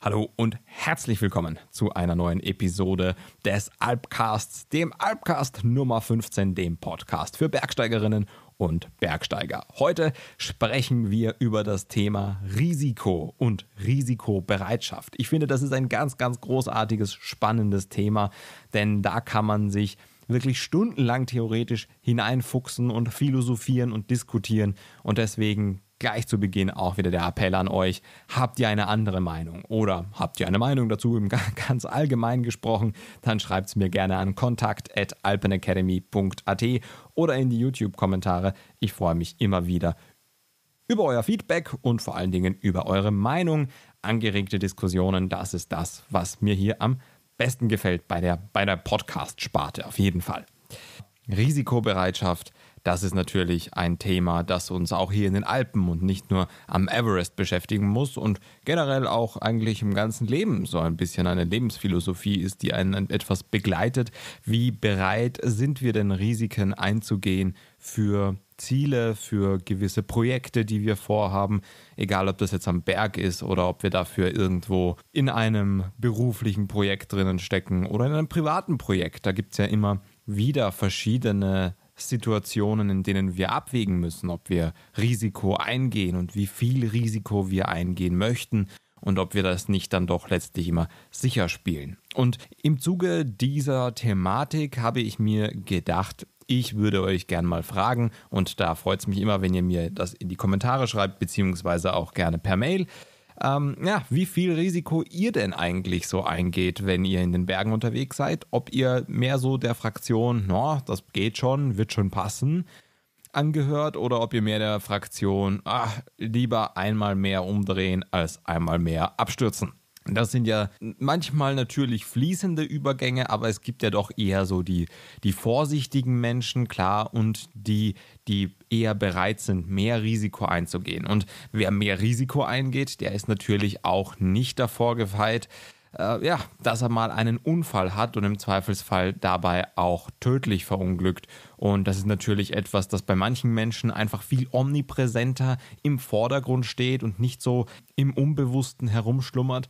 Hallo und herzlich willkommen zu einer neuen Episode des Alpcasts, dem Alpcast Nummer 15, dem Podcast für Bergsteigerinnen und Bergsteiger. Heute sprechen wir über das Thema Risiko und Risikobereitschaft. Ich finde, das ist ein ganz, ganz großartiges, spannendes Thema, denn da kann man sich wirklich stundenlang theoretisch hineinfuchsen und philosophieren und diskutieren. Und deswegen gleich zu Beginn auch wieder der Appell an euch, habt ihr eine andere Meinung oder habt ihr eine Meinung dazu im ganz allgemein gesprochen, dann schreibt es mir gerne an kontakt.alpenacademy.at oder in die YouTube-Kommentare. Ich freue mich immer wieder über euer Feedback und vor allen Dingen über eure Meinung. Angeregte Diskussionen, das ist das, was mir hier am besten gefällt bei der, bei der Podcast-Sparte auf jeden Fall. Risikobereitschaft das ist natürlich ein Thema, das uns auch hier in den Alpen und nicht nur am Everest beschäftigen muss und generell auch eigentlich im ganzen Leben so ein bisschen eine Lebensphilosophie ist, die einen etwas begleitet. Wie bereit sind wir denn, Risiken einzugehen für Ziele, für gewisse Projekte, die wir vorhaben, egal ob das jetzt am Berg ist oder ob wir dafür irgendwo in einem beruflichen Projekt drinnen stecken oder in einem privaten Projekt. Da gibt es ja immer wieder verschiedene Situationen, in denen wir abwägen müssen, ob wir Risiko eingehen und wie viel Risiko wir eingehen möchten und ob wir das nicht dann doch letztlich immer sicher spielen. Und im Zuge dieser Thematik habe ich mir gedacht, ich würde euch gern mal fragen und da freut es mich immer, wenn ihr mir das in die Kommentare schreibt, beziehungsweise auch gerne per Mail ähm, ja, wie viel Risiko ihr denn eigentlich so eingeht, wenn ihr in den Bergen unterwegs seid. Ob ihr mehr so der Fraktion, no, das geht schon, wird schon passen, angehört oder ob ihr mehr der Fraktion, ach, lieber einmal mehr umdrehen als einmal mehr abstürzen. Das sind ja manchmal natürlich fließende Übergänge, aber es gibt ja doch eher so die, die vorsichtigen Menschen, klar, und die, die eher bereit sind, mehr Risiko einzugehen. Und wer mehr Risiko eingeht, der ist natürlich auch nicht davor gefeit, äh, ja, dass er mal einen Unfall hat und im Zweifelsfall dabei auch tödlich verunglückt. Und das ist natürlich etwas, das bei manchen Menschen einfach viel omnipräsenter im Vordergrund steht und nicht so im Unbewussten herumschlummert.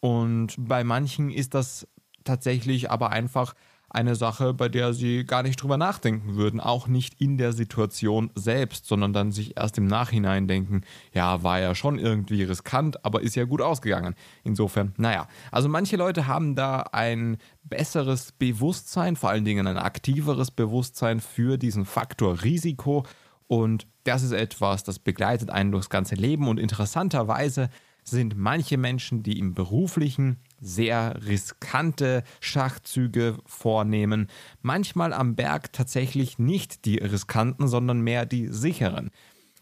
Und bei manchen ist das tatsächlich aber einfach eine Sache, bei der sie gar nicht drüber nachdenken würden, auch nicht in der Situation selbst, sondern dann sich erst im Nachhinein denken, ja, war ja schon irgendwie riskant, aber ist ja gut ausgegangen. Insofern, naja, also manche Leute haben da ein besseres Bewusstsein, vor allen Dingen ein aktiveres Bewusstsein für diesen Faktor Risiko und das ist etwas, das begleitet einen durchs ganze Leben und interessanterweise sind manche Menschen, die im beruflichen sehr riskante Schachzüge vornehmen, manchmal am Berg tatsächlich nicht die riskanten, sondern mehr die sicheren.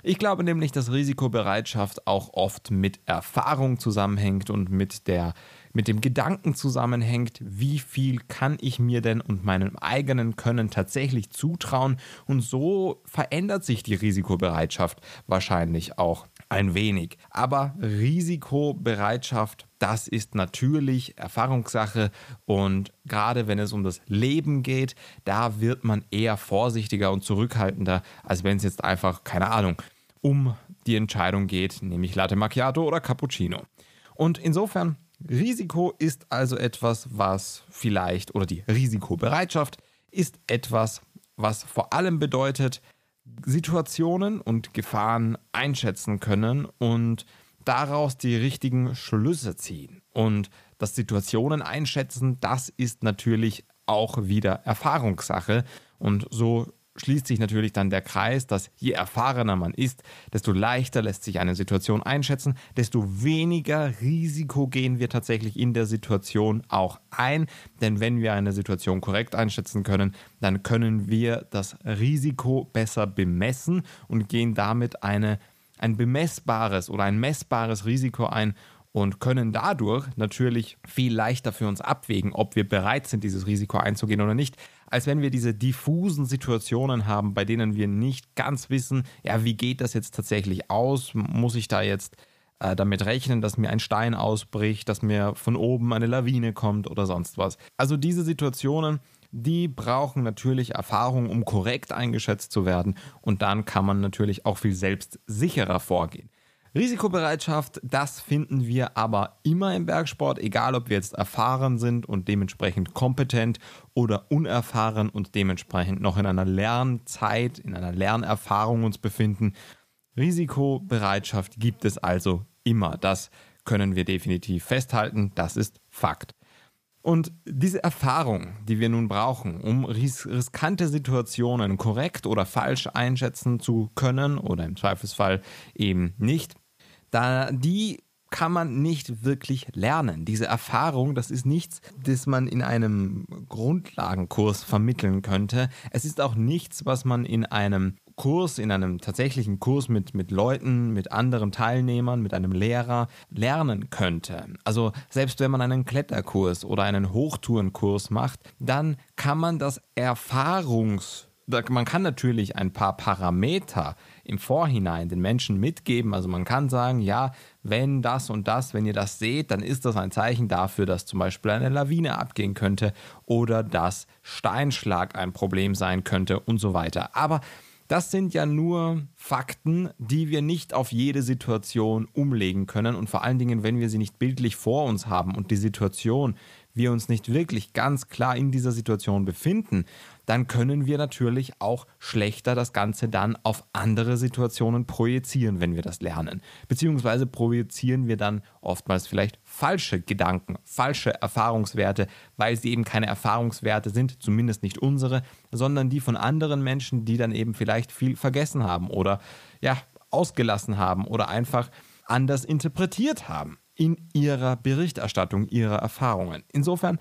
Ich glaube nämlich, dass Risikobereitschaft auch oft mit Erfahrung zusammenhängt und mit der mit dem Gedanken zusammenhängt, wie viel kann ich mir denn und meinem eigenen Können tatsächlich zutrauen und so verändert sich die Risikobereitschaft wahrscheinlich auch ein wenig. Aber Risikobereitschaft, das ist natürlich Erfahrungssache und gerade wenn es um das Leben geht, da wird man eher vorsichtiger und zurückhaltender, als wenn es jetzt einfach, keine Ahnung, um die Entscheidung geht, nämlich Latte Macchiato oder Cappuccino. Und insofern, Risiko ist also etwas, was vielleicht, oder die Risikobereitschaft ist etwas, was vor allem bedeutet, Situationen und Gefahren einschätzen können und daraus die richtigen Schlüsse ziehen. Und das Situationen einschätzen, das ist natürlich auch wieder Erfahrungssache. Und so schließt sich natürlich dann der Kreis, dass je erfahrener man ist, desto leichter lässt sich eine Situation einschätzen, desto weniger Risiko gehen wir tatsächlich in der Situation auch ein. Denn wenn wir eine Situation korrekt einschätzen können, dann können wir das Risiko besser bemessen und gehen damit eine, ein bemessbares oder ein messbares Risiko ein und können dadurch natürlich viel leichter für uns abwägen, ob wir bereit sind, dieses Risiko einzugehen oder nicht als wenn wir diese diffusen Situationen haben, bei denen wir nicht ganz wissen, ja, wie geht das jetzt tatsächlich aus? Muss ich da jetzt äh, damit rechnen, dass mir ein Stein ausbricht, dass mir von oben eine Lawine kommt oder sonst was? Also diese Situationen, die brauchen natürlich Erfahrung, um korrekt eingeschätzt zu werden und dann kann man natürlich auch viel selbstsicherer vorgehen. Risikobereitschaft, das finden wir aber immer im Bergsport, egal ob wir jetzt erfahren sind und dementsprechend kompetent oder unerfahren und dementsprechend noch in einer Lernzeit, in einer Lernerfahrung uns befinden. Risikobereitschaft gibt es also immer. Das können wir definitiv festhalten. Das ist Fakt. Und diese Erfahrung, die wir nun brauchen, um ris riskante Situationen korrekt oder falsch einschätzen zu können oder im Zweifelsfall eben nicht, da die kann man nicht wirklich lernen. Diese Erfahrung, das ist nichts, das man in einem Grundlagenkurs vermitteln könnte. Es ist auch nichts, was man in einem Kurs, in einem tatsächlichen Kurs mit, mit Leuten, mit anderen Teilnehmern, mit einem Lehrer lernen könnte. Also selbst wenn man einen Kletterkurs oder einen Hochtourenkurs macht, dann kann man das Erfahrungs... Man kann natürlich ein paar Parameter im Vorhinein den Menschen mitgeben. Also man kann sagen, ja, wenn das und das, wenn ihr das seht, dann ist das ein Zeichen dafür, dass zum Beispiel eine Lawine abgehen könnte oder dass Steinschlag ein Problem sein könnte und so weiter. Aber das sind ja nur Fakten, die wir nicht auf jede Situation umlegen können und vor allen Dingen, wenn wir sie nicht bildlich vor uns haben und die Situation, wir uns nicht wirklich ganz klar in dieser Situation befinden, dann können wir natürlich auch schlechter das Ganze dann auf andere Situationen projizieren, wenn wir das lernen. Beziehungsweise projizieren wir dann oftmals vielleicht falsche Gedanken, falsche Erfahrungswerte, weil sie eben keine Erfahrungswerte sind, zumindest nicht unsere, sondern die von anderen Menschen, die dann eben vielleicht viel vergessen haben oder ja, ausgelassen haben oder einfach anders interpretiert haben in ihrer Berichterstattung ihrer Erfahrungen. Insofern,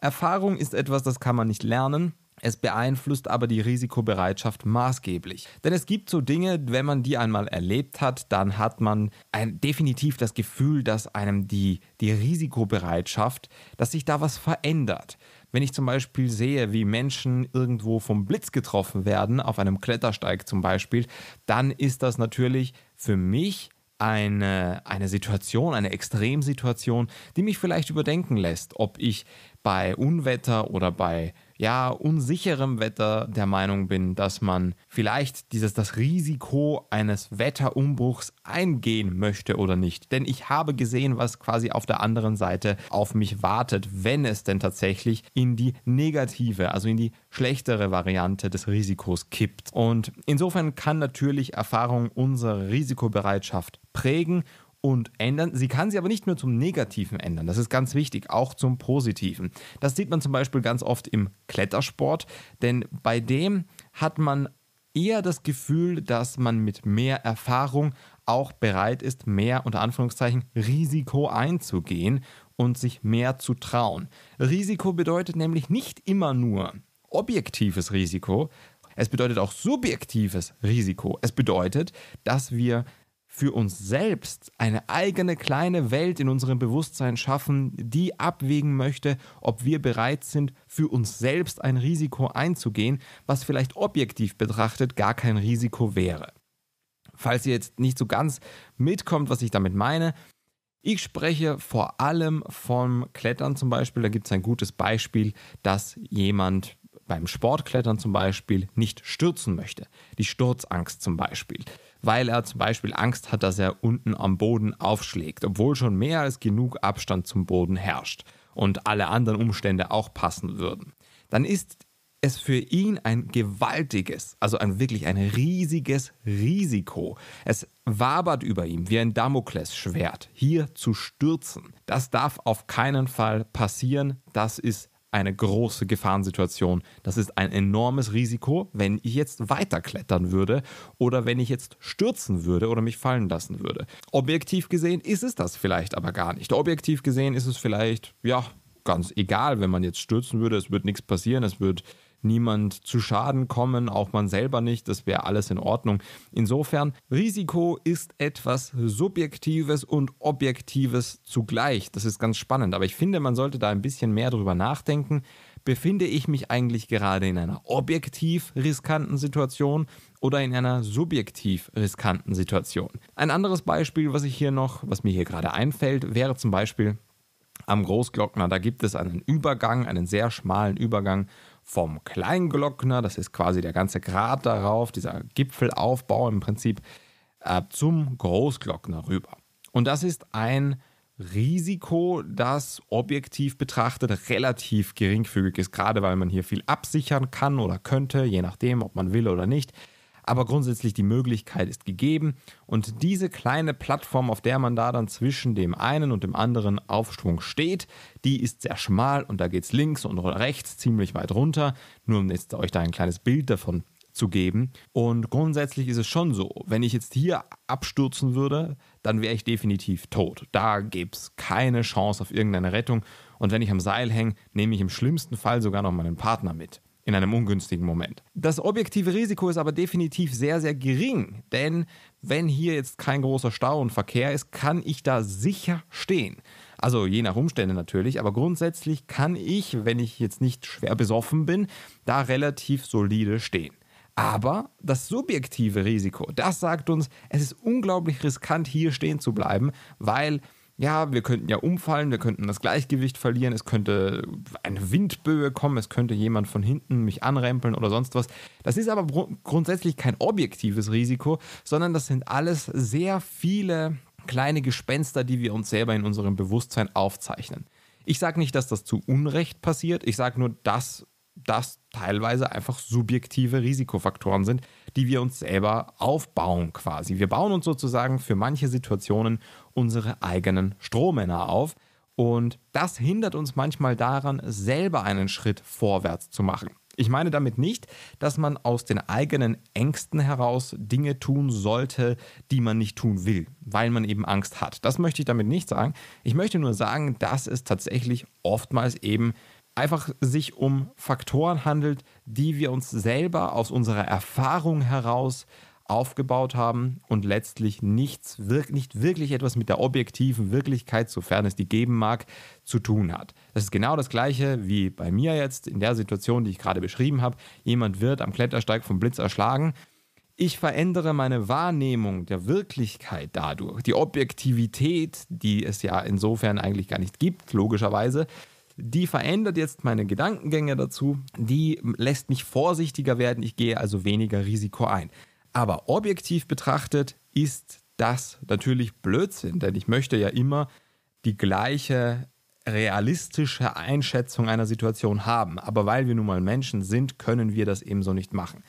Erfahrung ist etwas, das kann man nicht lernen, es beeinflusst aber die Risikobereitschaft maßgeblich. Denn es gibt so Dinge, wenn man die einmal erlebt hat, dann hat man ein, definitiv das Gefühl, dass einem die, die Risikobereitschaft, dass sich da was verändert. Wenn ich zum Beispiel sehe, wie Menschen irgendwo vom Blitz getroffen werden, auf einem Klettersteig zum Beispiel, dann ist das natürlich für mich eine, eine Situation, eine Extremsituation, die mich vielleicht überdenken lässt, ob ich bei Unwetter oder bei ja, unsicherem Wetter der Meinung bin, dass man vielleicht dieses, das Risiko eines Wetterumbruchs eingehen möchte oder nicht. Denn ich habe gesehen, was quasi auf der anderen Seite auf mich wartet, wenn es denn tatsächlich in die negative, also in die schlechtere Variante des Risikos kippt. Und insofern kann natürlich Erfahrung unsere Risikobereitschaft prägen und ändern. Sie kann sie aber nicht nur zum Negativen ändern. Das ist ganz wichtig, auch zum Positiven. Das sieht man zum Beispiel ganz oft im Klettersport, denn bei dem hat man eher das Gefühl, dass man mit mehr Erfahrung auch bereit ist, mehr unter Anführungszeichen Risiko einzugehen und sich mehr zu trauen. Risiko bedeutet nämlich nicht immer nur objektives Risiko, es bedeutet auch subjektives Risiko. Es bedeutet, dass wir für uns selbst eine eigene kleine Welt in unserem Bewusstsein schaffen, die abwägen möchte, ob wir bereit sind, für uns selbst ein Risiko einzugehen, was vielleicht objektiv betrachtet gar kein Risiko wäre. Falls ihr jetzt nicht so ganz mitkommt, was ich damit meine, ich spreche vor allem vom Klettern zum Beispiel. Da gibt es ein gutes Beispiel, dass jemand beim Sportklettern zum Beispiel nicht stürzen möchte. Die Sturzangst zum Beispiel. Weil er zum Beispiel Angst hat, dass er unten am Boden aufschlägt, obwohl schon mehr als genug Abstand zum Boden herrscht und alle anderen Umstände auch passen würden. Dann ist es für ihn ein gewaltiges, also ein wirklich ein riesiges Risiko. Es wabert über ihm wie ein Damoklesschwert, hier zu stürzen. Das darf auf keinen Fall passieren. Das ist eine große Gefahrensituation. Das ist ein enormes Risiko, wenn ich jetzt weiterklettern würde oder wenn ich jetzt stürzen würde oder mich fallen lassen würde. Objektiv gesehen ist es das vielleicht aber gar nicht. Objektiv gesehen ist es vielleicht, ja, ganz egal, wenn man jetzt stürzen würde, es wird nichts passieren, es wird niemand zu Schaden kommen, auch man selber nicht, das wäre alles in Ordnung. Insofern, Risiko ist etwas Subjektives und Objektives zugleich. Das ist ganz spannend, aber ich finde, man sollte da ein bisschen mehr drüber nachdenken. Befinde ich mich eigentlich gerade in einer objektiv riskanten Situation oder in einer subjektiv riskanten Situation? Ein anderes Beispiel, was ich hier noch, was mir hier gerade einfällt, wäre zum Beispiel am Großglockner. Da gibt es einen Übergang, einen sehr schmalen Übergang vom Kleinglockner, das ist quasi der ganze Grat darauf, dieser Gipfelaufbau im Prinzip, äh, zum Großglockner rüber. Und das ist ein Risiko, das objektiv betrachtet relativ geringfügig ist, gerade weil man hier viel absichern kann oder könnte, je nachdem, ob man will oder nicht aber grundsätzlich die Möglichkeit ist gegeben und diese kleine Plattform, auf der man da dann zwischen dem einen und dem anderen Aufschwung steht, die ist sehr schmal und da geht es links und rechts ziemlich weit runter, nur um jetzt euch da ein kleines Bild davon zu geben. Und grundsätzlich ist es schon so, wenn ich jetzt hier abstürzen würde, dann wäre ich definitiv tot. Da gäbe es keine Chance auf irgendeine Rettung. Und wenn ich am Seil hänge, nehme ich im schlimmsten Fall sogar noch meinen Partner mit in einem ungünstigen Moment. Das objektive Risiko ist aber definitiv sehr, sehr gering, denn wenn hier jetzt kein großer Stau und Verkehr ist, kann ich da sicher stehen. Also je nach Umstände natürlich, aber grundsätzlich kann ich, wenn ich jetzt nicht schwer besoffen bin, da relativ solide stehen. Aber das subjektive Risiko, das sagt uns, es ist unglaublich riskant, hier stehen zu bleiben, weil ja, wir könnten ja umfallen, wir könnten das Gleichgewicht verlieren, es könnte eine Windböe kommen, es könnte jemand von hinten mich anrempeln oder sonst was. Das ist aber grundsätzlich kein objektives Risiko, sondern das sind alles sehr viele kleine Gespenster, die wir uns selber in unserem Bewusstsein aufzeichnen. Ich sage nicht, dass das zu Unrecht passiert, ich sage nur, dass das teilweise einfach subjektive Risikofaktoren sind, die wir uns selber aufbauen quasi. Wir bauen uns sozusagen für manche Situationen unsere eigenen Strohmänner auf. Und das hindert uns manchmal daran, selber einen Schritt vorwärts zu machen. Ich meine damit nicht, dass man aus den eigenen Ängsten heraus Dinge tun sollte, die man nicht tun will, weil man eben Angst hat. Das möchte ich damit nicht sagen. Ich möchte nur sagen, dass es tatsächlich oftmals eben einfach sich um Faktoren handelt, die wir uns selber aus unserer Erfahrung heraus aufgebaut haben und letztlich nichts, nicht wirklich etwas mit der objektiven Wirklichkeit, sofern es die geben mag, zu tun hat. Das ist genau das gleiche wie bei mir jetzt in der Situation, die ich gerade beschrieben habe. Jemand wird am Klettersteig vom Blitz erschlagen. Ich verändere meine Wahrnehmung der Wirklichkeit dadurch. Die Objektivität, die es ja insofern eigentlich gar nicht gibt, logischerweise, die verändert jetzt meine Gedankengänge dazu, die lässt mich vorsichtiger werden, ich gehe also weniger Risiko ein. Aber objektiv betrachtet ist das natürlich Blödsinn, denn ich möchte ja immer die gleiche realistische Einschätzung einer Situation haben. Aber weil wir nun mal Menschen sind, können wir das ebenso nicht machen.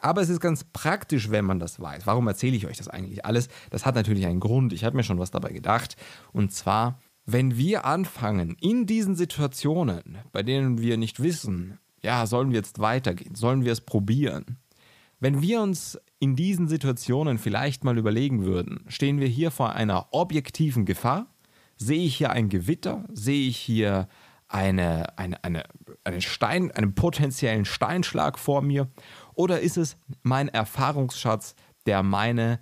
Aber es ist ganz praktisch, wenn man das weiß. Warum erzähle ich euch das eigentlich alles? Das hat natürlich einen Grund. Ich habe mir schon was dabei gedacht. Und zwar wenn wir anfangen, in diesen Situationen, bei denen wir nicht wissen, ja, sollen wir jetzt weitergehen, sollen wir es probieren, wenn wir uns in diesen Situationen vielleicht mal überlegen würden, stehen wir hier vor einer objektiven Gefahr? Sehe ich hier ein Gewitter? Sehe ich hier eine, eine, eine, eine Stein, einen potenziellen Steinschlag vor mir? Oder ist es mein Erfahrungsschatz, der meine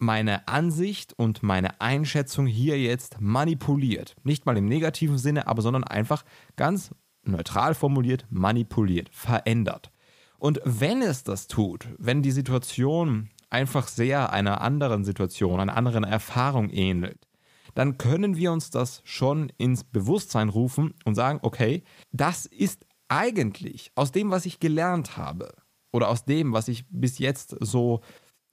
meine Ansicht und meine Einschätzung hier jetzt manipuliert. Nicht mal im negativen Sinne, aber sondern einfach ganz neutral formuliert, manipuliert, verändert. Und wenn es das tut, wenn die Situation einfach sehr einer anderen Situation, einer anderen Erfahrung ähnelt, dann können wir uns das schon ins Bewusstsein rufen und sagen, okay, das ist eigentlich aus dem, was ich gelernt habe oder aus dem, was ich bis jetzt so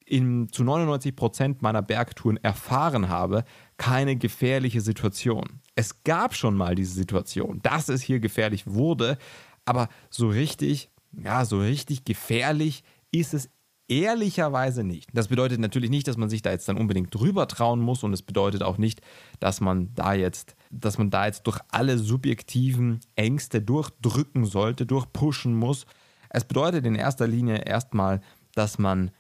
in, zu 99 Prozent meiner Bergtouren erfahren habe, keine gefährliche Situation. Es gab schon mal diese Situation, dass es hier gefährlich wurde, aber so richtig, ja, so richtig gefährlich ist es ehrlicherweise nicht. Das bedeutet natürlich nicht, dass man sich da jetzt dann unbedingt drüber trauen muss und es bedeutet auch nicht, dass man da jetzt, dass man da jetzt durch alle subjektiven Ängste durchdrücken sollte, durchpushen muss. Es bedeutet in erster Linie erstmal, dass man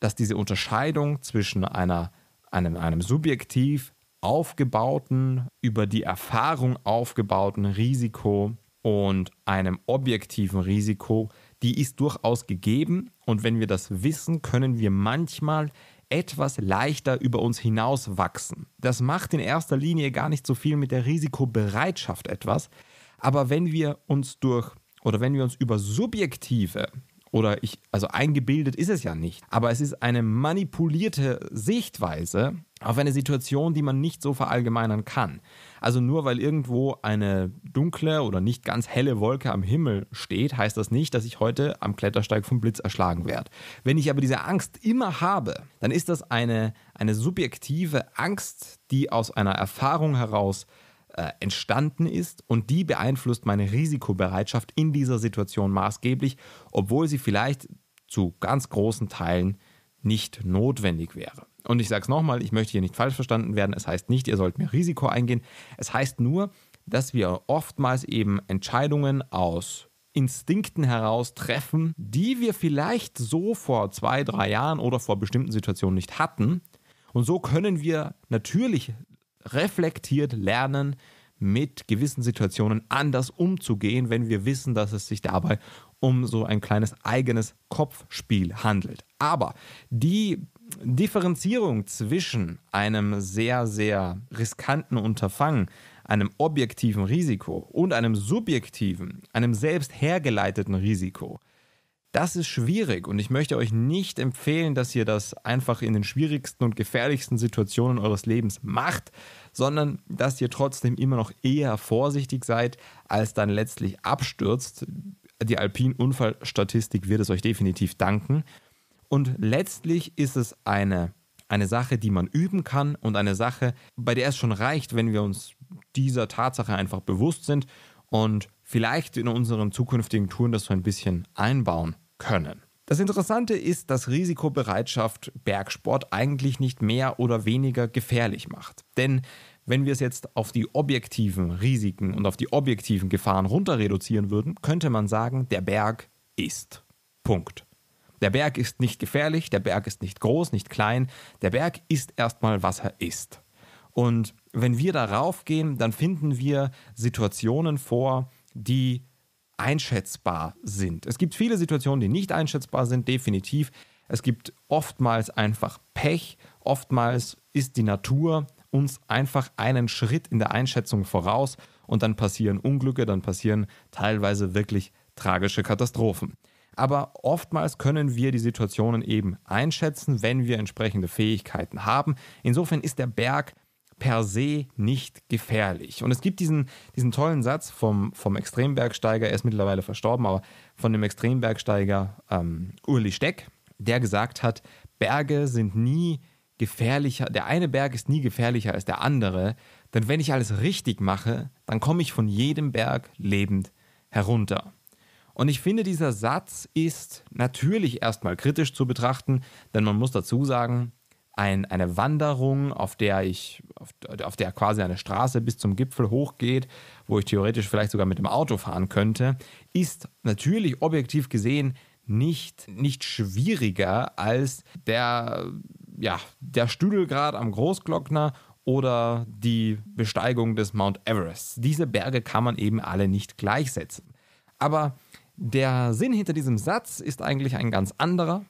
dass diese Unterscheidung zwischen einer, einem, einem subjektiv aufgebauten, über die Erfahrung aufgebauten Risiko und einem objektiven Risiko, die ist durchaus gegeben. Und wenn wir das wissen, können wir manchmal etwas leichter über uns hinaus wachsen. Das macht in erster Linie gar nicht so viel mit der Risikobereitschaft etwas. Aber wenn wir uns durch oder wenn wir uns über subjektive oder ich, also eingebildet ist es ja nicht, aber es ist eine manipulierte Sichtweise auf eine Situation, die man nicht so verallgemeinern kann. Also nur weil irgendwo eine dunkle oder nicht ganz helle Wolke am Himmel steht, heißt das nicht, dass ich heute am Klettersteig vom Blitz erschlagen werde. Wenn ich aber diese Angst immer habe, dann ist das eine, eine subjektive Angst, die aus einer Erfahrung heraus äh, entstanden ist und die beeinflusst meine Risikobereitschaft in dieser Situation maßgeblich, obwohl sie vielleicht zu ganz großen Teilen nicht notwendig wäre. Und ich sage es nochmal, ich möchte hier nicht falsch verstanden werden, es heißt nicht, ihr sollt mehr Risiko eingehen, es heißt nur, dass wir oftmals eben Entscheidungen aus Instinkten heraus treffen, die wir vielleicht so vor zwei, drei Jahren oder vor bestimmten Situationen nicht hatten. Und so können wir natürlich reflektiert lernen, mit gewissen Situationen anders umzugehen, wenn wir wissen, dass es sich dabei um so ein kleines eigenes Kopfspiel handelt. Aber die Differenzierung zwischen einem sehr, sehr riskanten Unterfangen, einem objektiven Risiko und einem subjektiven, einem selbst hergeleiteten Risiko, das ist schwierig und ich möchte euch nicht empfehlen, dass ihr das einfach in den schwierigsten und gefährlichsten Situationen eures Lebens macht, sondern dass ihr trotzdem immer noch eher vorsichtig seid, als dann letztlich abstürzt. Die Alpin-Unfallstatistik wird es euch definitiv danken. Und letztlich ist es eine, eine Sache, die man üben kann und eine Sache, bei der es schon reicht, wenn wir uns dieser Tatsache einfach bewusst sind und vielleicht in unseren zukünftigen Touren das so ein bisschen einbauen können. Das Interessante ist, dass Risikobereitschaft Bergsport eigentlich nicht mehr oder weniger gefährlich macht. Denn wenn wir es jetzt auf die objektiven Risiken und auf die objektiven Gefahren runter reduzieren würden, könnte man sagen, der Berg ist. Punkt. Der Berg ist nicht gefährlich, der Berg ist nicht groß, nicht klein, der Berg ist erstmal, was er ist. Und wenn wir darauf gehen, dann finden wir Situationen vor, die einschätzbar sind. Es gibt viele Situationen, die nicht einschätzbar sind, definitiv. Es gibt oftmals einfach Pech, oftmals ist die Natur uns einfach einen Schritt in der Einschätzung voraus und dann passieren Unglücke, dann passieren teilweise wirklich tragische Katastrophen. Aber oftmals können wir die Situationen eben einschätzen, wenn wir entsprechende Fähigkeiten haben. Insofern ist der Berg per se nicht gefährlich. Und es gibt diesen, diesen tollen Satz vom, vom Extrembergsteiger, er ist mittlerweile verstorben, aber von dem Extrembergsteiger ähm, Urli Steck, der gesagt hat, Berge sind nie gefährlicher, der eine Berg ist nie gefährlicher als der andere, denn wenn ich alles richtig mache, dann komme ich von jedem Berg lebend herunter. Und ich finde, dieser Satz ist natürlich erstmal kritisch zu betrachten, denn man muss dazu sagen, ein, eine Wanderung, auf der ich, auf, auf der quasi eine Straße bis zum Gipfel hochgeht, wo ich theoretisch vielleicht sogar mit dem Auto fahren könnte, ist natürlich objektiv gesehen nicht, nicht schwieriger als der, ja, der Stüdelgrad am Großglockner oder die Besteigung des Mount Everest. Diese Berge kann man eben alle nicht gleichsetzen. Aber der Sinn hinter diesem Satz ist eigentlich ein ganz anderer.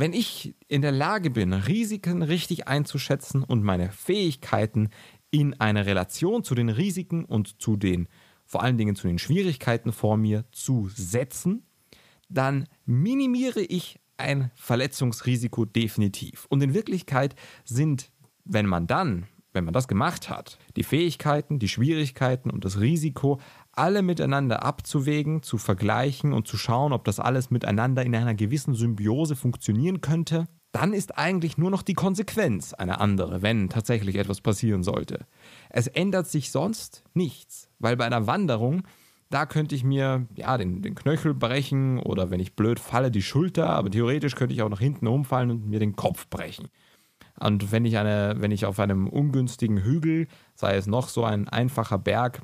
Wenn ich in der Lage bin, Risiken richtig einzuschätzen und meine Fähigkeiten in eine Relation zu den Risiken und zu den, vor allen Dingen zu den Schwierigkeiten vor mir zu setzen, dann minimiere ich ein Verletzungsrisiko definitiv. Und in Wirklichkeit sind, wenn man dann, wenn man das gemacht hat, die Fähigkeiten, die Schwierigkeiten und das Risiko alle miteinander abzuwägen, zu vergleichen und zu schauen, ob das alles miteinander in einer gewissen Symbiose funktionieren könnte, dann ist eigentlich nur noch die Konsequenz eine andere, wenn tatsächlich etwas passieren sollte. Es ändert sich sonst nichts, weil bei einer Wanderung, da könnte ich mir ja den, den Knöchel brechen oder wenn ich blöd falle, die Schulter, aber theoretisch könnte ich auch nach hinten umfallen und mir den Kopf brechen. Und wenn ich, eine, wenn ich auf einem ungünstigen Hügel, sei es noch so ein einfacher Berg,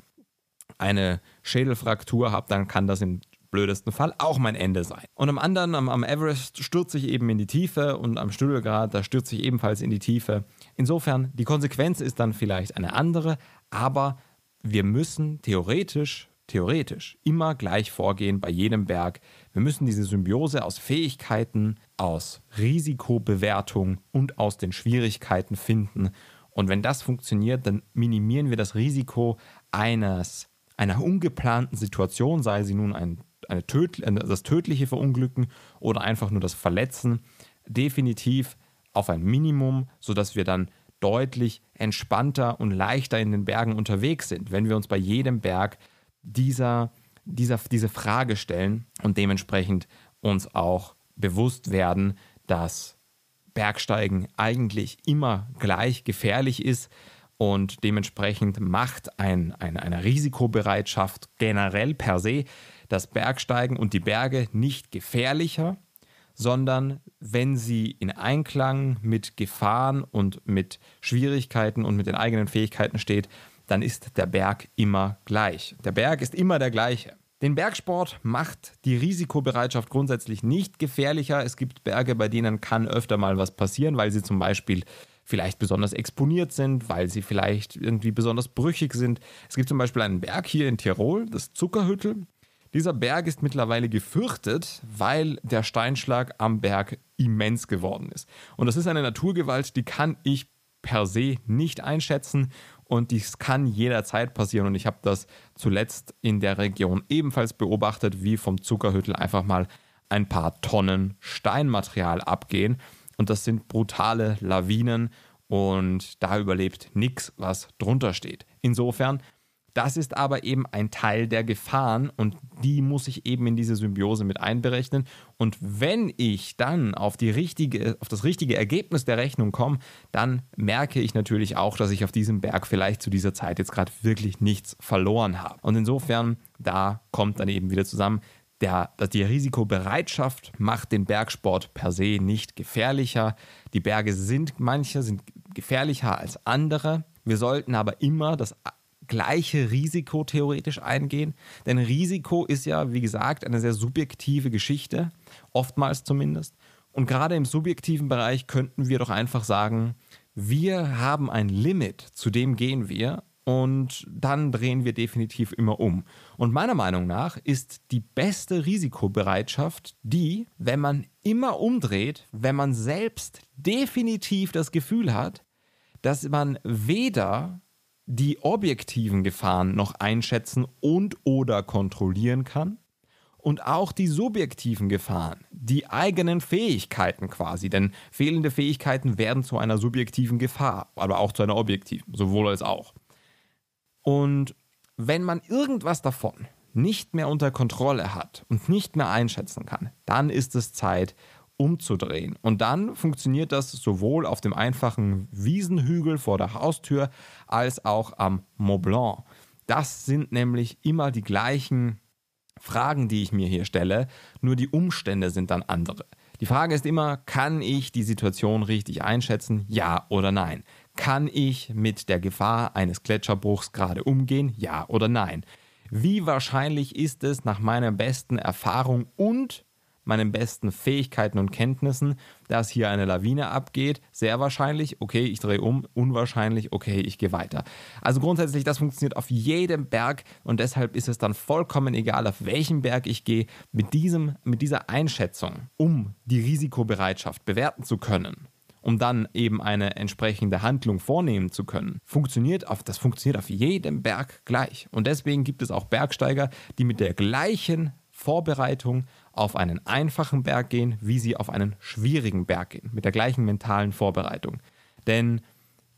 eine Schädelfraktur habe, dann kann das im blödesten Fall auch mein Ende sein. Und am anderen, am, am Everest, stürze ich eben in die Tiefe und am Stüdelgrad, da stürze ich ebenfalls in die Tiefe. Insofern, die Konsequenz ist dann vielleicht eine andere, aber wir müssen theoretisch, theoretisch immer gleich vorgehen bei jedem Berg. Wir müssen diese Symbiose aus Fähigkeiten, aus Risikobewertung und aus den Schwierigkeiten finden. Und wenn das funktioniert, dann minimieren wir das Risiko eines einer ungeplanten Situation, sei sie nun ein, eine Töt äh, das tödliche Verunglücken oder einfach nur das Verletzen, definitiv auf ein Minimum, sodass wir dann deutlich entspannter und leichter in den Bergen unterwegs sind, wenn wir uns bei jedem Berg dieser, dieser, diese Frage stellen und dementsprechend uns auch bewusst werden, dass Bergsteigen eigentlich immer gleich gefährlich ist, und dementsprechend macht ein, ein, eine Risikobereitschaft generell per se das Bergsteigen und die Berge nicht gefährlicher, sondern wenn sie in Einklang mit Gefahren und mit Schwierigkeiten und mit den eigenen Fähigkeiten steht, dann ist der Berg immer gleich. Der Berg ist immer der gleiche. Den Bergsport macht die Risikobereitschaft grundsätzlich nicht gefährlicher. Es gibt Berge, bei denen kann öfter mal was passieren, weil sie zum Beispiel vielleicht besonders exponiert sind, weil sie vielleicht irgendwie besonders brüchig sind. Es gibt zum Beispiel einen Berg hier in Tirol, das Zuckerhüttel. Dieser Berg ist mittlerweile gefürchtet, weil der Steinschlag am Berg immens geworden ist. Und das ist eine Naturgewalt, die kann ich per se nicht einschätzen und dies kann jederzeit passieren. Und ich habe das zuletzt in der Region ebenfalls beobachtet, wie vom Zuckerhüttel einfach mal ein paar Tonnen Steinmaterial abgehen. Und das sind brutale Lawinen und da überlebt nichts, was drunter steht. Insofern, das ist aber eben ein Teil der Gefahren und die muss ich eben in diese Symbiose mit einberechnen. Und wenn ich dann auf, die richtige, auf das richtige Ergebnis der Rechnung komme, dann merke ich natürlich auch, dass ich auf diesem Berg vielleicht zu dieser Zeit jetzt gerade wirklich nichts verloren habe. Und insofern, da kommt dann eben wieder zusammen, der, die Risikobereitschaft macht den Bergsport per se nicht gefährlicher. Die Berge sind, manche sind gefährlicher als andere. Wir sollten aber immer das gleiche Risiko theoretisch eingehen. Denn Risiko ist ja, wie gesagt, eine sehr subjektive Geschichte, oftmals zumindest. Und gerade im subjektiven Bereich könnten wir doch einfach sagen, wir haben ein Limit, zu dem gehen wir und dann drehen wir definitiv immer um. Und meiner Meinung nach ist die beste Risikobereitschaft die, wenn man immer umdreht, wenn man selbst definitiv das Gefühl hat, dass man weder die objektiven Gefahren noch einschätzen und oder kontrollieren kann und auch die subjektiven Gefahren, die eigenen Fähigkeiten quasi, denn fehlende Fähigkeiten werden zu einer subjektiven Gefahr, aber auch zu einer objektiven, sowohl als auch. Und wenn man irgendwas davon nicht mehr unter Kontrolle hat und nicht mehr einschätzen kann, dann ist es Zeit, umzudrehen. Und dann funktioniert das sowohl auf dem einfachen Wiesenhügel vor der Haustür als auch am Mont Blanc. Das sind nämlich immer die gleichen Fragen, die ich mir hier stelle, nur die Umstände sind dann andere. Die Frage ist immer, kann ich die Situation richtig einschätzen, ja oder nein? Kann ich mit der Gefahr eines Gletscherbruchs gerade umgehen? Ja oder nein? Wie wahrscheinlich ist es nach meiner besten Erfahrung und meinen besten Fähigkeiten und Kenntnissen, dass hier eine Lawine abgeht. Sehr wahrscheinlich, okay, ich drehe um. Unwahrscheinlich, okay, ich gehe weiter. Also grundsätzlich, das funktioniert auf jedem Berg und deshalb ist es dann vollkommen egal, auf welchen Berg ich gehe, mit, diesem, mit dieser Einschätzung, um die Risikobereitschaft bewerten zu können um dann eben eine entsprechende Handlung vornehmen zu können, funktioniert auf, das funktioniert auf jedem Berg gleich. Und deswegen gibt es auch Bergsteiger, die mit der gleichen Vorbereitung auf einen einfachen Berg gehen, wie sie auf einen schwierigen Berg gehen, mit der gleichen mentalen Vorbereitung. Denn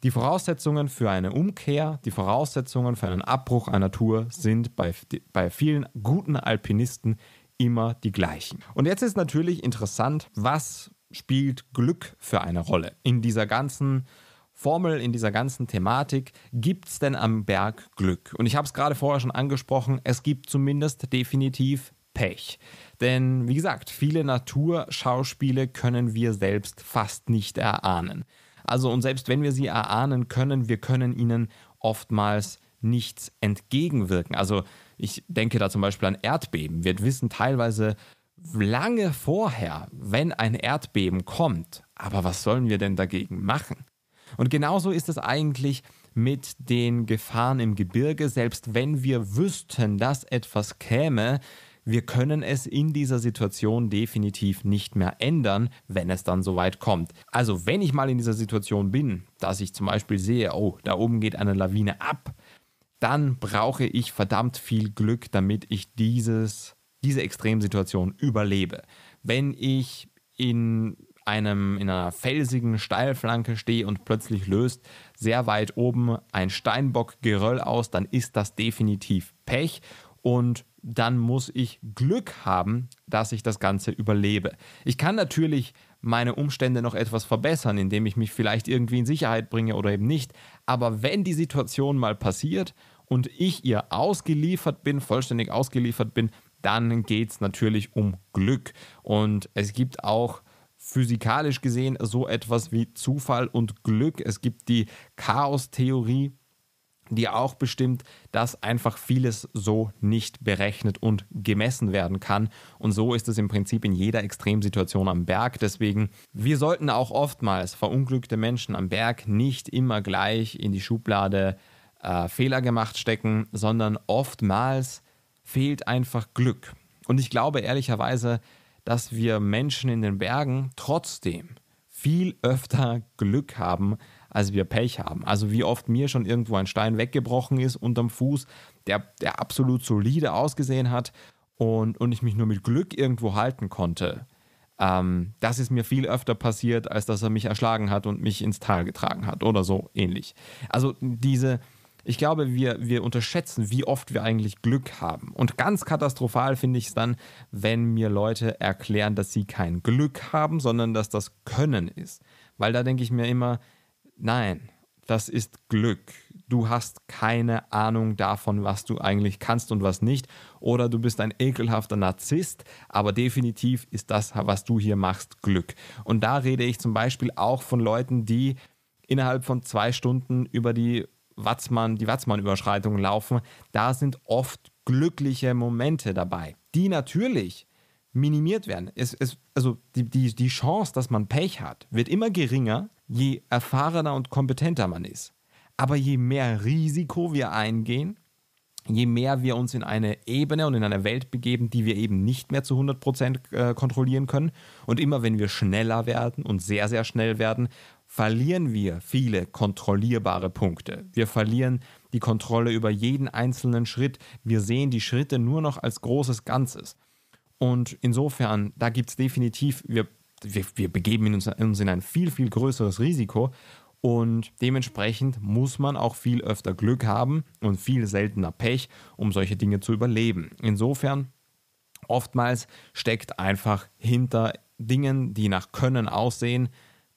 die Voraussetzungen für eine Umkehr, die Voraussetzungen für einen Abbruch einer Tour sind bei, bei vielen guten Alpinisten immer die gleichen. Und jetzt ist natürlich interessant, was spielt Glück für eine Rolle? In dieser ganzen Formel, in dieser ganzen Thematik, gibt es denn am Berg Glück? Und ich habe es gerade vorher schon angesprochen, es gibt zumindest definitiv Pech. Denn wie gesagt, viele Naturschauspiele können wir selbst fast nicht erahnen. Also und selbst wenn wir sie erahnen können, wir können ihnen oftmals nichts entgegenwirken. Also ich denke da zum Beispiel an Erdbeben. Wir wissen teilweise lange vorher, wenn ein Erdbeben kommt. Aber was sollen wir denn dagegen machen? Und genauso ist es eigentlich mit den Gefahren im Gebirge. Selbst wenn wir wüssten, dass etwas käme, wir können es in dieser Situation definitiv nicht mehr ändern, wenn es dann soweit kommt. Also wenn ich mal in dieser Situation bin, dass ich zum Beispiel sehe, oh, da oben geht eine Lawine ab, dann brauche ich verdammt viel Glück, damit ich dieses diese Extremsituation überlebe. Wenn ich in einem in einer felsigen Steilflanke stehe und plötzlich löst sehr weit oben ein Steinbockgeröll aus, dann ist das definitiv Pech und dann muss ich Glück haben, dass ich das Ganze überlebe. Ich kann natürlich meine Umstände noch etwas verbessern, indem ich mich vielleicht irgendwie in Sicherheit bringe oder eben nicht. Aber wenn die Situation mal passiert und ich ihr ausgeliefert bin, vollständig ausgeliefert bin, dann geht es natürlich um Glück. Und es gibt auch physikalisch gesehen so etwas wie Zufall und Glück. Es gibt die Chaos-Theorie, die auch bestimmt, dass einfach vieles so nicht berechnet und gemessen werden kann. Und so ist es im Prinzip in jeder Extremsituation am Berg. Deswegen, wir sollten auch oftmals verunglückte Menschen am Berg nicht immer gleich in die Schublade äh, Fehler gemacht stecken, sondern oftmals fehlt einfach Glück. Und ich glaube ehrlicherweise, dass wir Menschen in den Bergen trotzdem viel öfter Glück haben, als wir Pech haben. Also wie oft mir schon irgendwo ein Stein weggebrochen ist unterm Fuß, der, der absolut solide ausgesehen hat und, und ich mich nur mit Glück irgendwo halten konnte. Ähm, das ist mir viel öfter passiert, als dass er mich erschlagen hat und mich ins Tal getragen hat oder so ähnlich. Also diese, ich glaube, wir, wir unterschätzen, wie oft wir eigentlich Glück haben. Und ganz katastrophal finde ich es dann, wenn mir Leute erklären, dass sie kein Glück haben, sondern dass das Können ist. Weil da denke ich mir immer, nein, das ist Glück. Du hast keine Ahnung davon, was du eigentlich kannst und was nicht. Oder du bist ein ekelhafter Narzisst, aber definitiv ist das, was du hier machst, Glück. Und da rede ich zum Beispiel auch von Leuten, die innerhalb von zwei Stunden über die Watzmann, die watzmann überschreitungen laufen, da sind oft glückliche Momente dabei, die natürlich minimiert werden. Es, es, also die, die, die Chance, dass man Pech hat, wird immer geringer, je erfahrener und kompetenter man ist. Aber je mehr Risiko wir eingehen, je mehr wir uns in eine Ebene und in eine Welt begeben, die wir eben nicht mehr zu 100% äh, kontrollieren können. Und immer wenn wir schneller werden und sehr, sehr schnell werden, verlieren wir viele kontrollierbare Punkte. Wir verlieren die Kontrolle über jeden einzelnen Schritt. Wir sehen die Schritte nur noch als großes Ganzes. Und insofern, da gibt es definitiv, wir, wir, wir begeben uns in ein viel, viel größeres Risiko. Und dementsprechend muss man auch viel öfter Glück haben und viel seltener Pech, um solche Dinge zu überleben. Insofern, oftmals steckt einfach hinter Dingen, die nach Können aussehen,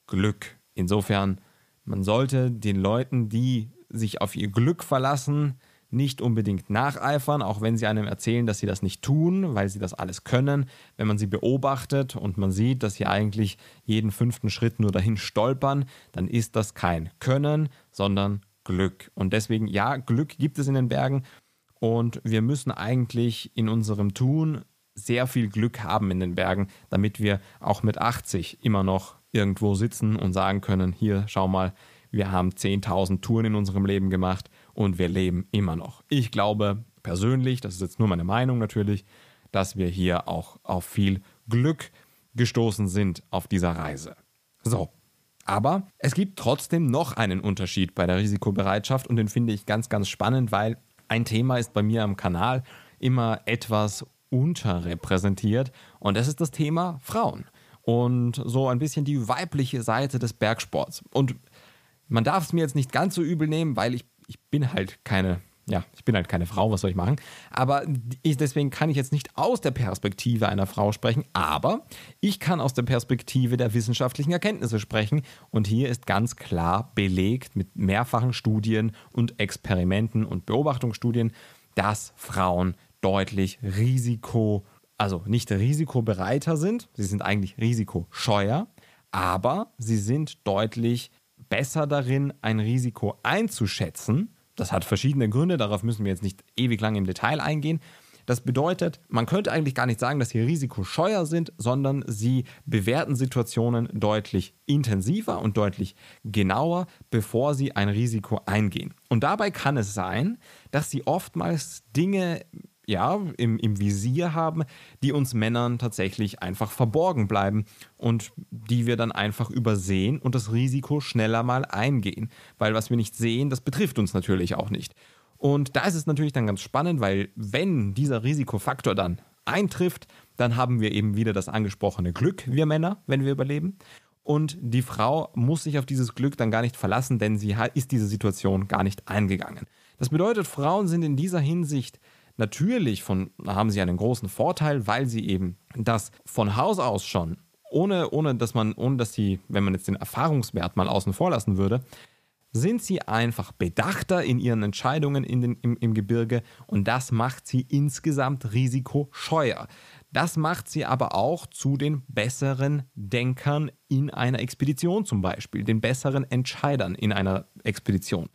Glück. Insofern, man sollte den Leuten, die sich auf ihr Glück verlassen, nicht unbedingt nacheifern, auch wenn sie einem erzählen, dass sie das nicht tun, weil sie das alles können. Wenn man sie beobachtet und man sieht, dass sie eigentlich jeden fünften Schritt nur dahin stolpern, dann ist das kein Können, sondern Glück. Und deswegen, ja, Glück gibt es in den Bergen und wir müssen eigentlich in unserem Tun sehr viel Glück haben in den Bergen, damit wir auch mit 80 immer noch irgendwo sitzen und sagen können, hier, schau mal, wir haben 10.000 Touren in unserem Leben gemacht und wir leben immer noch. Ich glaube persönlich, das ist jetzt nur meine Meinung natürlich, dass wir hier auch auf viel Glück gestoßen sind auf dieser Reise. So. Aber es gibt trotzdem noch einen Unterschied bei der Risikobereitschaft und den finde ich ganz, ganz spannend, weil ein Thema ist bei mir am Kanal immer etwas unterrepräsentiert und das ist das Thema Frauen und so ein bisschen die weibliche Seite des Bergsports. Und man darf es mir jetzt nicht ganz so übel nehmen, weil ich ich bin halt keine, ja, ich bin halt keine Frau, was soll ich machen? Aber ich, deswegen kann ich jetzt nicht aus der Perspektive einer Frau sprechen, aber ich kann aus der Perspektive der wissenschaftlichen Erkenntnisse sprechen. Und hier ist ganz klar belegt mit mehrfachen Studien und Experimenten und Beobachtungsstudien, dass Frauen deutlich Risiko, also nicht risikobereiter sind, sie sind eigentlich risikoscheuer, aber sie sind deutlich besser darin, ein Risiko einzuschätzen. Das hat verschiedene Gründe, darauf müssen wir jetzt nicht ewig lang im Detail eingehen. Das bedeutet, man könnte eigentlich gar nicht sagen, dass sie risikoscheuer sind, sondern sie bewerten Situationen deutlich intensiver und deutlich genauer, bevor sie ein Risiko eingehen. Und dabei kann es sein, dass sie oftmals Dinge ja, im, im Visier haben, die uns Männern tatsächlich einfach verborgen bleiben und die wir dann einfach übersehen und das Risiko schneller mal eingehen. Weil was wir nicht sehen, das betrifft uns natürlich auch nicht. Und da ist es natürlich dann ganz spannend, weil wenn dieser Risikofaktor dann eintrifft, dann haben wir eben wieder das angesprochene Glück, wir Männer, wenn wir überleben. Und die Frau muss sich auf dieses Glück dann gar nicht verlassen, denn sie ist diese Situation gar nicht eingegangen. Das bedeutet, Frauen sind in dieser Hinsicht Natürlich von, haben sie einen großen Vorteil, weil sie eben das von Haus aus schon, ohne, ohne dass man, ohne dass sie, wenn man jetzt den Erfahrungswert mal außen vor lassen würde, sind sie einfach bedachter in ihren Entscheidungen in den, im, im Gebirge und das macht sie insgesamt risikoscheuer. Das macht sie aber auch zu den besseren Denkern in einer Expedition zum Beispiel, den besseren Entscheidern in einer Expedition.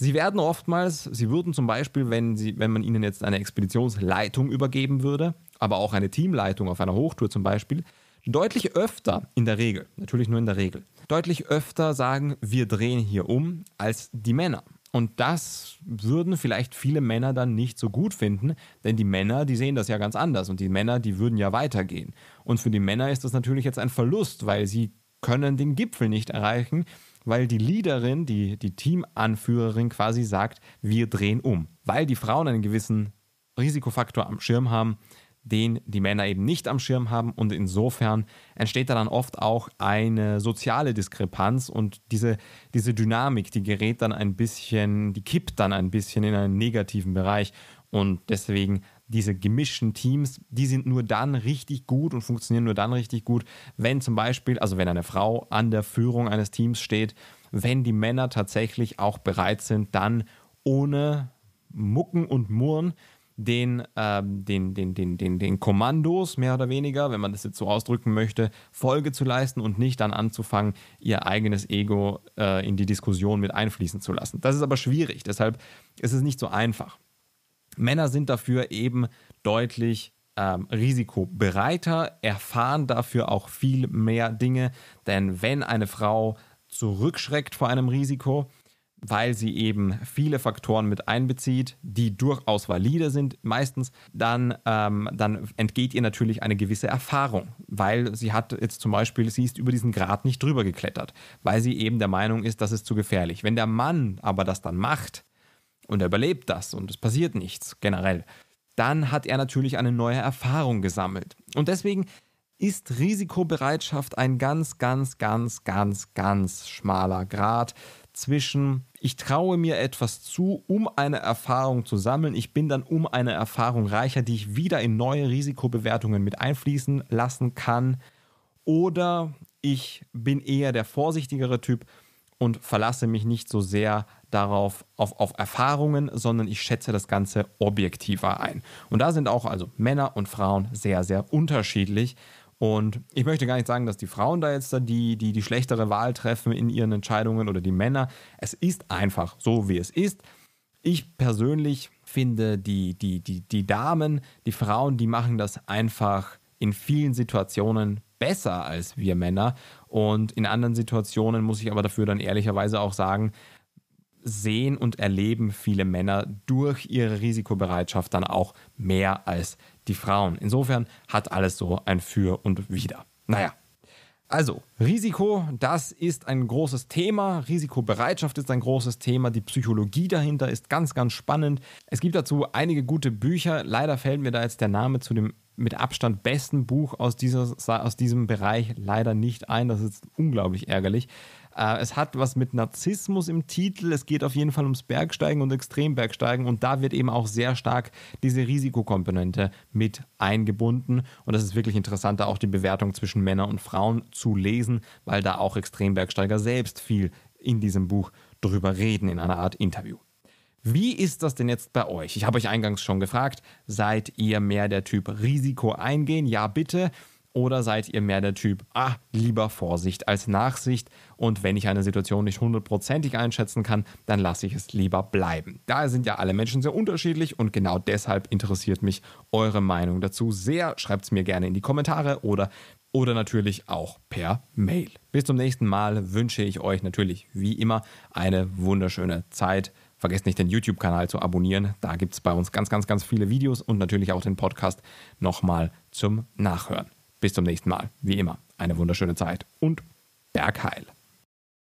Sie werden oftmals, sie würden zum Beispiel, wenn, sie, wenn man ihnen jetzt eine Expeditionsleitung übergeben würde, aber auch eine Teamleitung auf einer Hochtour zum Beispiel, deutlich öfter in der Regel, natürlich nur in der Regel, deutlich öfter sagen, wir drehen hier um, als die Männer. Und das würden vielleicht viele Männer dann nicht so gut finden, denn die Männer, die sehen das ja ganz anders und die Männer, die würden ja weitergehen. Und für die Männer ist das natürlich jetzt ein Verlust, weil sie können den Gipfel nicht erreichen, weil die Leaderin, die, die Teamanführerin quasi sagt, wir drehen um, weil die Frauen einen gewissen Risikofaktor am Schirm haben, den die Männer eben nicht am Schirm haben und insofern entsteht da dann oft auch eine soziale Diskrepanz und diese, diese Dynamik, die gerät dann ein bisschen, die kippt dann ein bisschen in einen negativen Bereich und deswegen diese gemischten Teams, die sind nur dann richtig gut und funktionieren nur dann richtig gut, wenn zum Beispiel, also wenn eine Frau an der Führung eines Teams steht, wenn die Männer tatsächlich auch bereit sind, dann ohne Mucken und Murren den, äh, den, den, den, den, den Kommandos, mehr oder weniger, wenn man das jetzt so ausdrücken möchte, Folge zu leisten und nicht dann anzufangen, ihr eigenes Ego äh, in die Diskussion mit einfließen zu lassen. Das ist aber schwierig, deshalb ist es nicht so einfach. Männer sind dafür eben deutlich ähm, risikobereiter, erfahren dafür auch viel mehr Dinge. Denn wenn eine Frau zurückschreckt vor einem Risiko, weil sie eben viele Faktoren mit einbezieht, die durchaus valide sind meistens, dann, ähm, dann entgeht ihr natürlich eine gewisse Erfahrung, weil sie hat jetzt zum Beispiel, sie ist über diesen Grad nicht drüber geklettert, weil sie eben der Meinung ist, das ist zu gefährlich. Wenn der Mann aber das dann macht, und er überlebt das und es passiert nichts generell, dann hat er natürlich eine neue Erfahrung gesammelt. Und deswegen ist Risikobereitschaft ein ganz, ganz, ganz, ganz, ganz schmaler Grad zwischen, ich traue mir etwas zu, um eine Erfahrung zu sammeln, ich bin dann um eine Erfahrung reicher, die ich wieder in neue Risikobewertungen mit einfließen lassen kann, oder ich bin eher der vorsichtigere Typ und verlasse mich nicht so sehr darauf auf, auf Erfahrungen, sondern ich schätze das Ganze objektiver ein. Und da sind auch also Männer und Frauen sehr, sehr unterschiedlich. Und ich möchte gar nicht sagen, dass die Frauen da jetzt die, die, die schlechtere Wahl treffen in ihren Entscheidungen oder die Männer. Es ist einfach so, wie es ist. Ich persönlich finde, die, die, die, die Damen, die Frauen, die machen das einfach in vielen Situationen besser als wir Männer. Und in anderen Situationen muss ich aber dafür dann ehrlicherweise auch sagen, sehen und erleben viele Männer durch ihre Risikobereitschaft dann auch mehr als die Frauen. Insofern hat alles so ein Für und Wider. Naja. Also, Risiko, das ist ein großes Thema. Risikobereitschaft ist ein großes Thema. Die Psychologie dahinter ist ganz, ganz spannend. Es gibt dazu einige gute Bücher. Leider fällt mir da jetzt der Name zu dem mit Abstand besten Buch aus, dieser, aus diesem Bereich leider nicht ein. Das ist unglaublich ärgerlich. Äh, es hat was mit Narzissmus im Titel. Es geht auf jeden Fall ums Bergsteigen und Extrembergsteigen. Und da wird eben auch sehr stark diese Risikokomponente mit eingebunden. Und das ist wirklich interessant, da auch die Bewertung zwischen Männern und Frauen zu lesen, weil da auch Extrembergsteiger selbst viel in diesem Buch drüber reden in einer Art Interview. Wie ist das denn jetzt bei euch? Ich habe euch eingangs schon gefragt, seid ihr mehr der Typ Risiko eingehen? Ja, bitte. Oder seid ihr mehr der Typ, ah, lieber Vorsicht als Nachsicht und wenn ich eine Situation nicht hundertprozentig einschätzen kann, dann lasse ich es lieber bleiben. Da sind ja alle Menschen sehr unterschiedlich und genau deshalb interessiert mich eure Meinung dazu sehr. Schreibt es mir gerne in die Kommentare oder, oder natürlich auch per Mail. Bis zum nächsten Mal wünsche ich euch natürlich wie immer eine wunderschöne Zeit. Vergesst nicht, den YouTube-Kanal zu abonnieren. Da gibt es bei uns ganz, ganz, ganz viele Videos und natürlich auch den Podcast nochmal zum Nachhören. Bis zum nächsten Mal. Wie immer, eine wunderschöne Zeit und Bergheil.